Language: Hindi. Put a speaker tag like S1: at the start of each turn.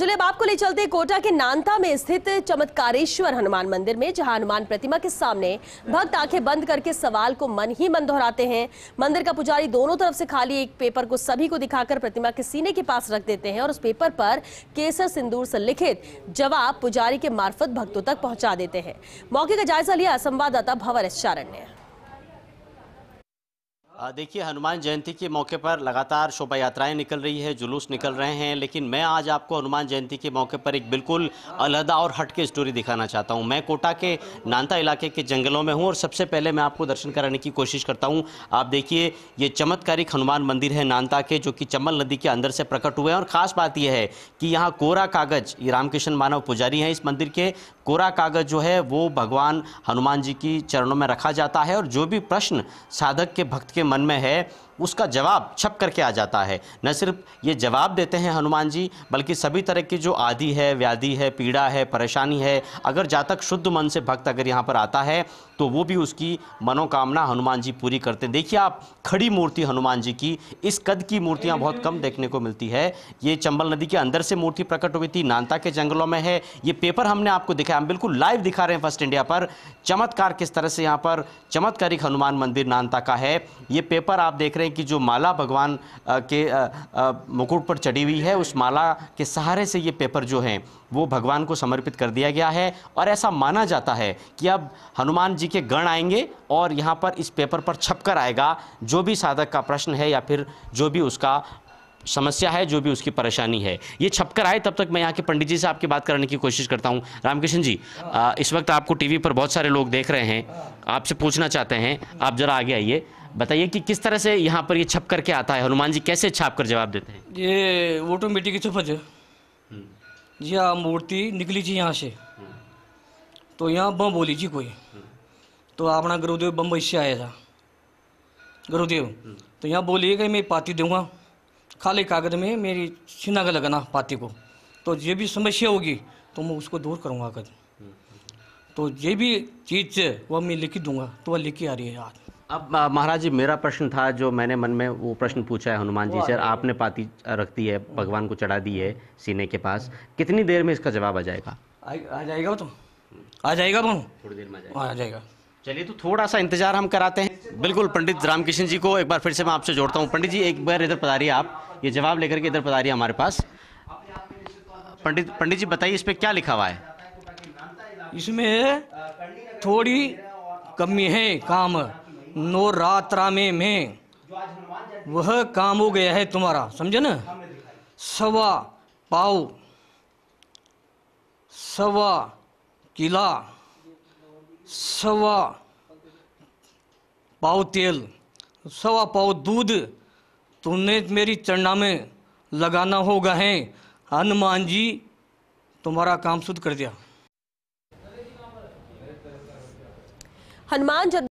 S1: चलिए अब आपको ले चलते कोटा के नानता में स्थित चमत्कारेश्वर हनुमान मंदिर में जहां हनुमान प्रतिमा के सामने भक्त आंखें बंद करके सवाल को मन ही मन दोहराते हैं मंदिर का पुजारी दोनों तरफ से खाली एक पेपर को सभी को दिखाकर प्रतिमा के सीने के पास रख देते हैं और उस पेपर पर केसर सिंदूर से लिखित जवाब पुजारी के मार्फत भक्तों तक पहुंचा देते हैं मौके का जायजा लिया संवाददाता भवर एस चारण ने
S2: देखिए हनुमान जयंती के मौके पर लगातार शोभा यात्राएं निकल रही है जुलूस निकल रहे हैं लेकिन मैं आज आपको हनुमान जयंती के मौके पर एक बिल्कुल अलहदा और हटके स्टोरी दिखाना चाहता हूं मैं कोटा के नांता इलाके के जंगलों में हूं और सबसे पहले मैं आपको दर्शन कराने की कोशिश करता हूं आप देखिए ये चमत्कारिक हनुमान मंदिर है नानता के जो कि चम्बल नदी के अंदर से प्रकट हुए हैं और ख़ास बात यह है कि यहाँ कोरा कागज ये रामकृष्ण मानव पुजारी हैं इस मंदिर के कोरा कागज जो है वो भगवान हनुमान जी की चरणों में रखा जाता है और जो भी प्रश्न साधक के भक्त के मन में है उसका जवाब छप करके आ जाता है न सिर्फ ये जवाब देते हैं हनुमान जी बल्कि सभी तरह की जो आदि है व्याधि है पीड़ा है परेशानी है अगर जातक शुद्ध मन से भक्त अगर यहाँ पर आता है तो वो भी उसकी मनोकामना हनुमान जी पूरी करते हैं देखिए आप खड़ी मूर्ति हनुमान जी की इस कद की मूर्तियाँ बहुत कम देखने को मिलती है ये चंबल नदी के अंदर से मूर्ति प्रकट हुई थी नानता के जंगलों में है ये पेपर हमने आपको दिखाया हम बिल्कुल लाइव दिखा रहे हैं फर्स्ट इंडिया पर चमत्कार किस तरह से यहाँ पर चमत्कारिक हनुमान मंदिर नानता का है ये पेपर आप देख रहे हैं हैं कि जो माला भगवान के मुकुट पर चढ़ी हुई है उस माला के सहारे से ये पेपर जो हैं वो भगवान को समर्पित कर दिया गया है और ऐसा माना जाता है कि अब हनुमान जी के गण आएंगे और यहाँ पर इस पेपर पर छपकर आएगा जो भी साधक का प्रश्न है या फिर जो भी उसका समस्या है जो भी उसकी परेशानी है ये छपकर आए तब तक मैं यहाँ के पंडित जी से आपकी बात करने की कोशिश करता हूँ रामकृष्ण जी आ, इस वक्त आपको टीवी पर बहुत सारे लोग देख रहे हैं आपसे पूछना चाहते हैं आप जरा आगे आइए बताइए कि किस तरह से यहाँ पर ये छप करके आता है हनुमान जी कैसे छाप कर जवाब देते हैं
S3: ये की छपज हम्म। जी हाँ मूर्ति निकली जी यहाँ से हम्म। तो यहाँ बम बोली जी कोई हम्म। तो अपना गुरुदेव बम्बई से आया था गुरुदेव तो यहाँ बोलिए कि मैं पाती दूंगा काले कागज़ में मेरी छिनाग लगाना पाती को तो ये भी समस्या होगी तो मैं उसको दूर करूँगा कभी तो ये भी चीज़ वह मैं लिख दूंगा तो वह लिखी आ रही है यार
S2: अब महाराज जी मेरा प्रश्न था जो मैंने मन में वो प्रश्न पूछा है हनुमान जी से आपने पाती रख दी है भगवान को चढ़ा दी है सीने के पास कितनी देर में इसका जवाब आ जाएगा आ, आ जाएगा तो आ जाएगा बोलो थोड़ी देर में आ जाएगा चलिए तो थोड़ा सा इंतजार हम कराते हैं बिल्कुल पंडित रामकिशन जी को एक बार फिर से मैं आपसे जोड़ता हूँ पंडित जी एक बार इधर पधारिए आप ये जवाब लेकर के इधर पधारिए हमारे पास पंडित पंडित जी बताइए इस पर क्या लिखा हुआ है इसमें
S3: थोड़ी कमी है काम नो रात्रा में मैं वह काम हो गया है तुम्हारा समझे न सवा पाओ सवा किला सवा पाव तेल सवा पाव दूध तुमने मेरी चरणा में लगाना होगा है हनुमान जी तुम्हारा काम शुद्ध कर दिया
S1: हनुमान